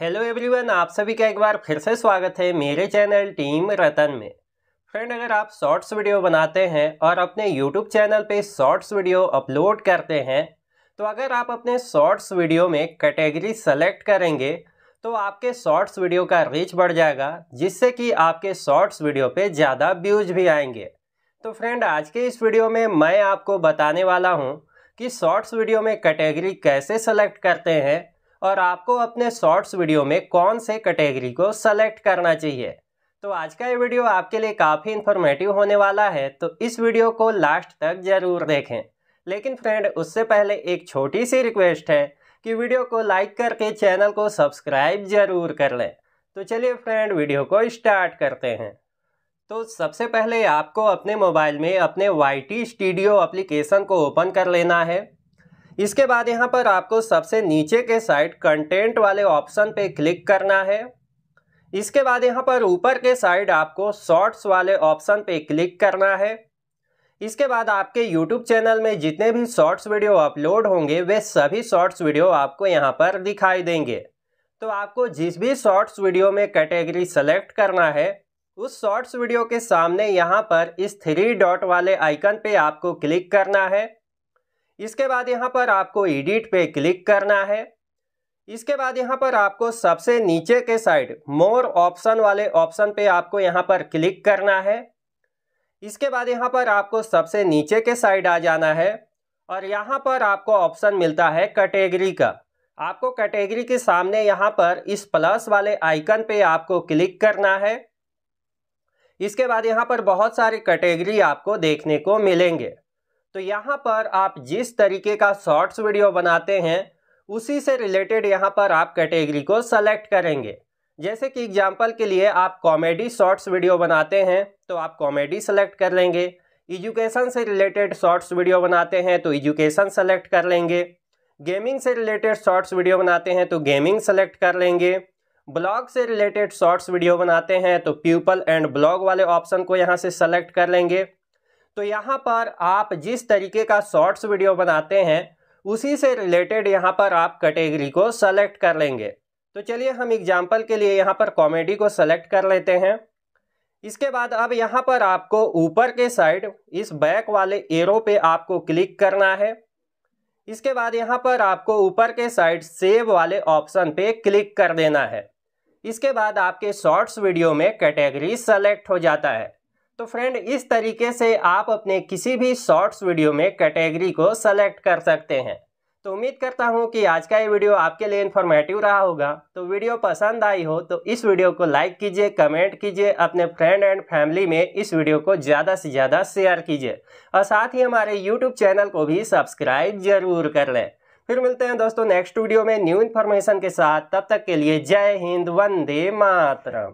hello everyone आप सभी का एक बार फिर से स्वागत है मेरे चैनल टीम रतन में फ्रेंड अगर आप शॉर्ट्स वीडियो बनाते हैं और अपने यूट्यूब चैनल पे शॉर्ट्स वीडियो अपलोड करते हैं तो अगर आप अपने शॉर्ट्स वीडियो में कैटेगरी सेलेक्ट करेंगे तो आपके शॉर्ट्स वीडियो का रीच बढ़ जाएगा जिससे कि आपके शॉर्ट्स वीडियो पर ज़्यादा व्यूज भी आएंगे तो फ्रेंड आज के इस वीडियो में मैं आपको बताने वाला हूँ कि शॉर्ट्स वीडियो में कैटेगरी कैसे सेलेक्ट करते हैं और आपको अपने शॉर्ट्स वीडियो में कौन से कैटेगरी को सेलेक्ट करना चाहिए तो आज का ये वीडियो आपके लिए काफ़ी इन्फॉर्मेटिव होने वाला है तो इस वीडियो को लास्ट तक ज़रूर देखें लेकिन फ्रेंड उससे पहले एक छोटी सी रिक्वेस्ट है कि वीडियो को लाइक करके चैनल को सब्सक्राइब ज़रूर कर लें तो चलिए फ्रेंड वीडियो को स्टार्ट करते हैं तो सबसे पहले आपको अपने मोबाइल में अपने वाई टी स्टूडियो अप्लीकेशन को ओपन कर लेना है इसके बाद यहाँ पर आपको सबसे नीचे के साइड कंटेंट वाले ऑप्शन पे क्लिक करना है इसके बाद यहाँ पर ऊपर के साइड आपको शॉर्ट्स वाले ऑप्शन पे क्लिक करना है इसके बाद आपके YouTube चैनल में जितने भी शॉर्ट्स वीडियो अपलोड होंगे वे सभी शॉर्ट्स वीडियो आपको यहाँ पर दिखाई देंगे तो आपको जिस भी शॉर्ट्स वीडियो में कैटेगरी सेलेक्ट करना है उस शॉर्ट्स वीडियो के सामने यहाँ पर इस थ्री डॉट वाले आइकन पे आपको क्लिक करना है इसके बाद यहाँ पर आपको एडिट पे क्लिक करना है इसके बाद यहाँ पर आपको सबसे नीचे के साइड मोर ऑप्शन वाले ऑप्शन पे आपको यहाँ पर क्लिक करना है इसके बाद यहाँ पर आपको सबसे नीचे के साइड आ जाना है और यहाँ पर आपको ऑप्शन मिलता है कैटेगरी का आपको कैटेगरी के सामने यहाँ पर इस प्लस वाले आइकन पे आपको क्लिक करना है इसके बाद यहाँ पर बहुत सारी कैटेगरी आपको देखने को मिलेंगे तो यहाँ पर आप जिस तरीके का शॉर्ट्स वीडियो बनाते हैं उसी से रिलेटेड यहाँ पर आप कैटेगरी को सेलेक्ट करेंगे जैसे कि एग्जाम्पल के लिए आप कॉमेडी शॉर्ट्स वीडियो बनाते हैं तो आप कॉमेडी सेलेक्ट कर लेंगे एजुकेशन से रिलेटेड शॉर्ट्स वीडियो बनाते हैं तो एजुकेशन सेलेक्ट कर लेंगे गेमिंग से रिलेटेड शॉर्ट्स वीडियो बनाते हैं तो गेमिंग सेलेक्ट कर लेंगे ब्लॉग से रिलेटेड शॉर्ट्स वीडियो बनाते हैं तो पीपल एंड ब्लॉग वाले ऑप्शन को यहाँ से सेलेक्ट कर लेंगे तो यहाँ पर आप जिस तरीके का शॉर्ट्स वीडियो बनाते हैं उसी से रिलेटेड यहाँ पर आप कैटेगरी को सेलेक्ट कर लेंगे तो चलिए हम एग्जाम्पल के लिए यहाँ पर कॉमेडी को सेलेक्ट कर लेते हैं इसके बाद अब यहाँ पर आपको ऊपर के साइड इस बैक वाले एरो पे आपको क्लिक करना है इसके बाद यहाँ पर आपको ऊपर के साइड सेव वाले ऑप्शन पे क्लिक कर देना है इसके बाद आपके शॉर्ट्स वीडियो में कैटेगरी सेलेक्ट हो जाता है तो फ्रेंड इस तरीके से आप अपने किसी भी शॉर्ट्स वीडियो में कैटेगरी को सेलेक्ट कर सकते हैं तो उम्मीद करता हूँ कि आज का ये वीडियो आपके लिए इन्फॉर्मेटिव रहा होगा तो वीडियो पसंद आई हो तो इस वीडियो को लाइक कीजिए कमेंट कीजिए अपने फ्रेंड एंड फैमिली में इस वीडियो को ज़्यादा से ज़्यादा शेयर कीजिए और साथ ही हमारे यूट्यूब चैनल को भी सब्सक्राइब जरूर कर लें फिर मिलते हैं दोस्तों नेक्स्ट वीडियो में न्यू इन्फॉर्मेशन के साथ तब तक के लिए जय हिंद वंदे मातरम